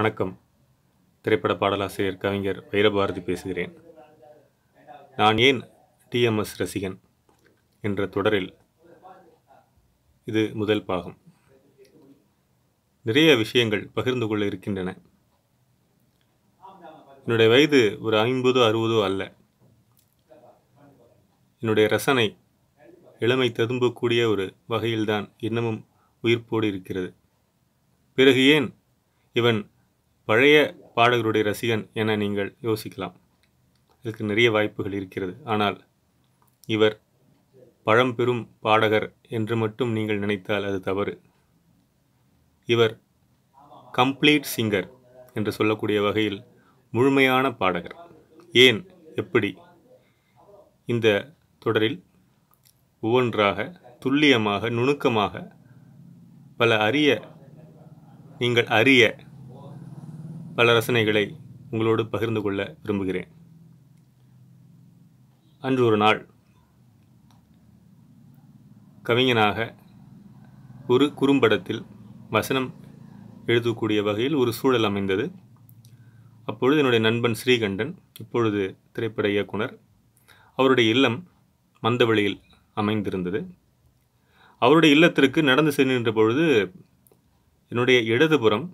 வணக்கம் திரைப்பட பாடலாசிரியர் கவிஞர் வைரபாரதி பேசுகிறேன் நான் ஏன் டிஎம்எஸ் ரசிகன் என்ற தொடரில் இது முதல் பாகம் நிறைய விஷயங்கள் பகிர்ந்து கொள்ள இருக்கின்றன என்னுடைய வயது ஒரு ஐம்பதோ அறுபதோ அல்ல என்னுடைய ரசனை இளமை ததும்பக்கூடிய ஒரு வகையில்தான் இன்னமும் உயிர்ப்போடு இருக்கிறது பிறகு ஏன் இவன் பழைய பாடகருடைய ரசிகன் என நீங்கள் யோசிக்கலாம் இதுக்கு நிறைய வாய்ப்புகள் இருக்கிறது ஆனால் இவர் பழம்பெரும் பாடகர் என்று மட்டும் நீங்கள் நினைத்தால் அது தவறு இவர் கம்ப்ளீட் சிங்கர் என்று சொல்லக்கூடிய வகையில் முழுமையான பாடகர் ஏன் எப்படி இந்த தொடரில் ஒவ்வொன்றாக துல்லியமாக நுணுக்கமாக பல அரிய நீங்கள் அறிய பல ரசனைகளை உங்களோடு பகிர்ந்து கொள்ள விரும்புகிறேன் அன்று ஒரு நாள் கவிஞனாக ஒரு குறும்படத்தில் வசனம் எழுதக்கூடிய வகையில் ஒரு சூழல் அமைந்தது அப்பொழுது என்னுடைய நண்பன் ஸ்ரீகண்டன் இப்பொழுது திரைப்பட இயக்குனர் அவருடைய இல்லம் மந்தவெளியில் அமைந்திருந்தது அவருடைய இல்லத்திற்கு நடந்து செல்கின்ற பொழுது என்னுடைய இடதுபுறம்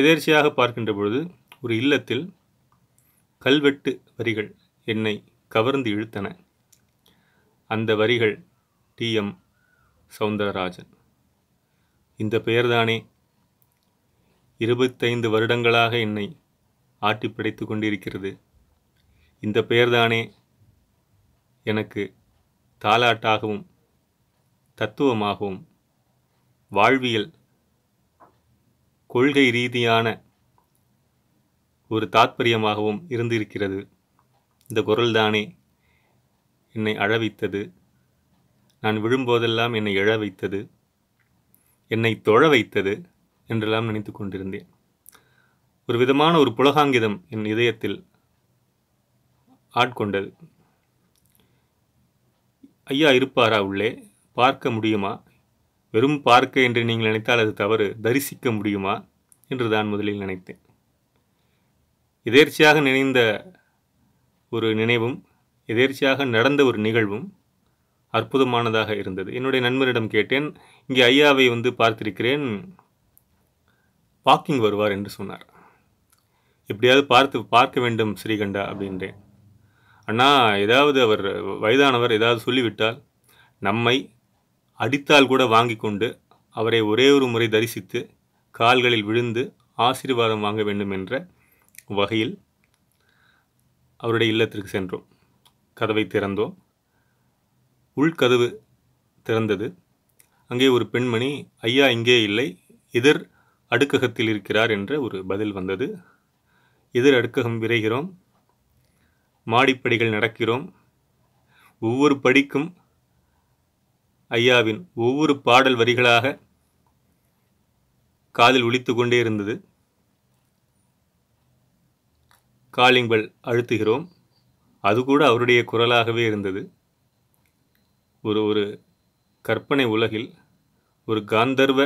எதேர்ச்சியாக பார்க்கின்ற பொழுது ஒரு இல்லத்தில் கல்வெட்டு வரிகள் என்னை கவர்ந்து இழுத்தன அந்த வரிகள் டி எம் சவுந்தரராஜன் இந்த பெயர்தானே இருபத்தைந்து வருடங்களாக என்னை ஆட்டி படைத்து கொண்டிருக்கிறது இந்த பெயர்தானே எனக்கு தாலாட்டாகவும் தத்துவமாகவும் வாழ்வியல் கொள்கை ரீதியான ஒரு தாத்பரியமாகவும் இருந்திருக்கிறது இந்த குரல்தானே என்னை அழ வைத்தது நான் விழும்போதெல்லாம் என்னை எழ வைத்தது என்னை தொழ வைத்தது என்றெல்லாம் நினைத்து கொண்டிருந்தேன் ஒரு விதமான ஒரு புலகாங்கிதம் என் இதயத்தில் ஆட்கொண்டது ஐயா இருப்பாரா உள்ளே பார்க்க முடியுமா வெறும் பார்க்க என்று நீங்கள் நினைத்தால் அது தவறு தரிசிக்க முடியுமா என்று தான் முதலில் நினைத்தேன் எதேர்ச்சியாக நினைந்த ஒரு நினைவும் எதேர்ச்சியாக நடந்த ஒரு நிகழ்வும் அற்புதமானதாக இருந்தது என்னுடைய நண்பரிடம் கேட்டேன் இங்கே ஐயாவை வந்து பார்த்திருக்கிறேன் வாக்கிங் வருவார் என்று சொன்னார் எப்படியாவது பார்த்து பார்க்க வேண்டும் ஸ்ரீகண்டா அப்படின்றேன் அண்ணா ஏதாவது அவர் வயதானவர் ஏதாவது சொல்லிவிட்டால் நம்மை அடித்தால் கூட வாங்கி கொண்டு அவரை ஒரே ஒரு முறை தரிசித்து கால்களில் விழுந்து ஆசீர்வாதம் வாங்க வேண்டும் என்ற வகையில் அவருடைய இல்லத்திற்கு சென்றோம் கதவை திறந்தோம் உள்கதவு திறந்தது அங்கே ஒரு பெண்மணி ஐயா இங்கே இல்லை எதிர் அடுக்ககத்தில் இருக்கிறார் என்ற ஒரு பதில் வந்தது எதிர் அடுக்ககம் விரைகிறோம் மாடிப்படிகள் நடக்கிறோம் ஒவ்வொரு படிக்கும் ஐயாவின் ஒவ்வொரு பாடல் வரிகளாக காதில் ஒழித்து கொண்டே இருந்தது காலிங் பெல் அழுத்துகிறோம் அது கூட அவருடைய குரலாகவே இருந்தது ஒரு ஒரு கற்பனை உலகில் ஒரு காந்தர்வ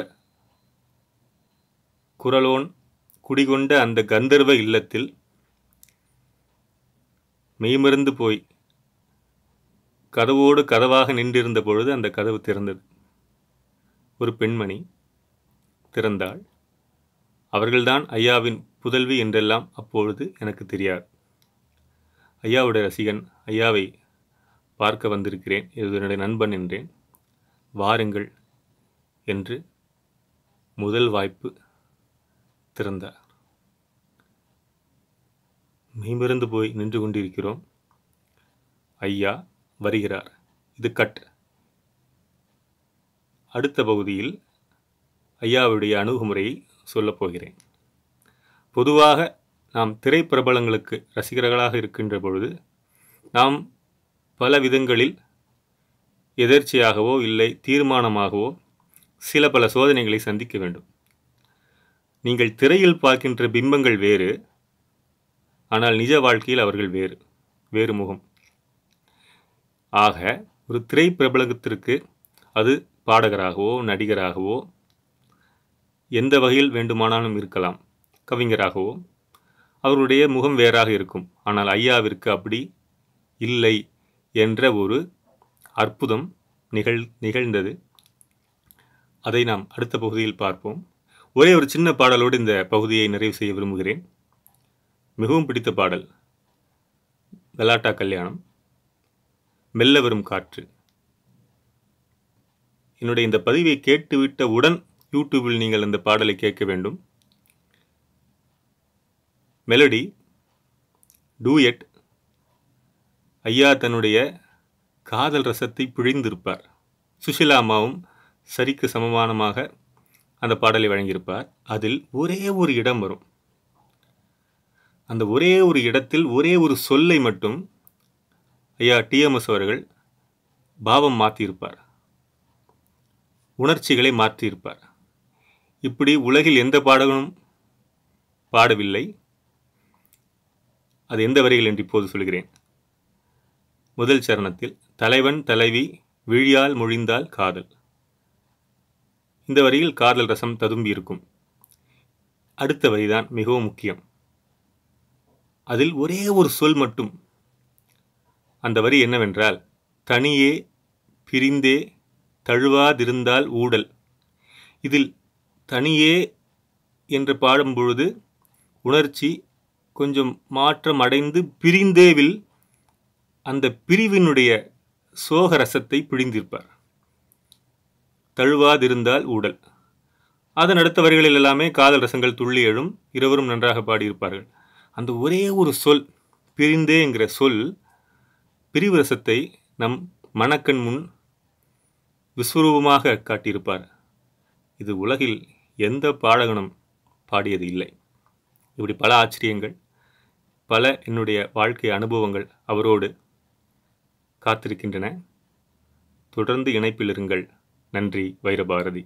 குரலோன் குடிகொண்ட அந்த கந்தர்வ இல்லத்தில் மெய்மருந்து போய் கதவோடு கதவாக நின்றிருந்த பொழுது அந்த கதவு திறந்தது ஒரு பெண்மணி திறந்தாள் அவர்கள்தான் ஐயாவின் புதல்வி என்றெல்லாம் அப்பொழுது எனக்கு தெரியார் ஐயாவுடைய ரசிகன் ஐயாவை பார்க்க வந்திருக்கிறேன் இது என்னுடைய நண்பன் என்றேன் வாருங்கள் என்று முதல் வாய்ப்பு திறந்தார் மெய்மிருந்து போய் நின்று கொண்டிருக்கிறோம் ஐயா வருகிறார் இது கட் அடுத்த பகுதியில் ஐயாவுடைய அணுகுமுறையை சொல்லப்போகிறேன் பொதுவாக நாம் திரைப்பிரபலங்களுக்கு ரசிகர்களாக இருக்கின்ற பொழுது நாம் பல விதங்களில் எதர்ச்சியாகவோ இல்லை தீர்மானமாகவோ சில பல சோதனைகளை சந்திக்க வேண்டும் நீங்கள் திரையில் பார்க்கின்ற பிம்பங்கள் வேறு ஆனால் நிஜ வாழ்க்கையில் அவர்கள் வேறு வேறு முகம் ஆக ஒரு திரை அது பாடகராகவோ நடிகராகவோ எந்த வகையில் வேண்டுமானாலும் இருக்கலாம் கவிஞராகவோ அவருடைய முகம் வேறாக இருக்கும் ஆனால் ஐயாவிற்கு அப்படி இல்லை என்ற ஒரு அற்புதம் நிகழ் நிகழ்ந்தது அதை நாம் அடுத்த பகுதியில் பார்ப்போம் ஒரே ஒரு சின்ன பாடலோடு இந்த பகுதியை நிறைவு செய்ய விரும்புகிறேன் மிகவும் பிடித்த பாடல் வெலாட்டா கல்யாணம் மெல்ல வரும் காற்று என்னுடைய இந்த பதிவை கேட்டுவிட்ட உடன் யூடியூபில் நீங்கள் அந்த பாடலை கேட்க வேண்டும் மெலடி டூயட் ஐயா தன்னுடைய காதல் ரசத்தை பிழிந்திருப்பார் சுஷிலா அம்மாவும் சரிக்கு சமமானமாக அந்த பாடலை வழங்கியிருப்பார் அதில் ஒரே ஒரு இடம் வரும் அந்த ஒரே ஒரு இடத்தில் ஒரே ஒரு சொல்லை மட்டும் ஐயா டிஎம்எஸ் அவர்கள் பாவம் மாற்றியிருப்பார் உணர்ச்சிகளை மாற்றியிருப்பார் இப்படி உலகில் எந்த பாடகனும் பாடவில்லை அது எந்த வரிகள் என்று இப்போது சொல்கிறேன் முதல் சரணத்தில் தலைவன் தலைவி விழியால் மொழிந்தால் காதல் இந்த வரியில் காதல் ரசம் ததும்பி இருக்கும் அடுத்த வரிதான் மிகவும் முக்கியம் அதில் ஒரே ஒரு சொல் மட்டும் அந்த வரி என்னவென்றால் தனியே பிரிந்தே தழுவாதிருந்தால் ஊடல் இதில் தனியே என்று பாடும்பொழுது உணர்ச்சி கொஞ்சம் மாற்றம் அடைந்து பிரிந்தேவில் அந்த பிரிவினுடைய சோக ரசத்தை பிழிந்திருப்பார் தழுவாதிருந்தால் ஊடல் அதன் அடுத்த வரிகளில் எல்லாமே காதல் ரசங்கள் துள்ளி எழும் இருவரும் நன்றாக பாடியிருப்பார்கள் அந்த ஒரே ஒரு சொல் பிரிந்தேங்கிற சொல் பிரிவு ரசத்தை நம் மணக்கண் முன் விஸ்வரூபமாக காட்டியிருப்பார் இது உலகில் எந்த பாடகனும் பாடியது இல்லை இப்படி பல ஆச்சரியங்கள் பல என்னுடைய வாழ்க்கை அனுபவங்கள் அவரோடு காத்திருக்கின்றன தொடர்ந்து இணைப்பில் இருங்கள் நன்றி வைரபாரதி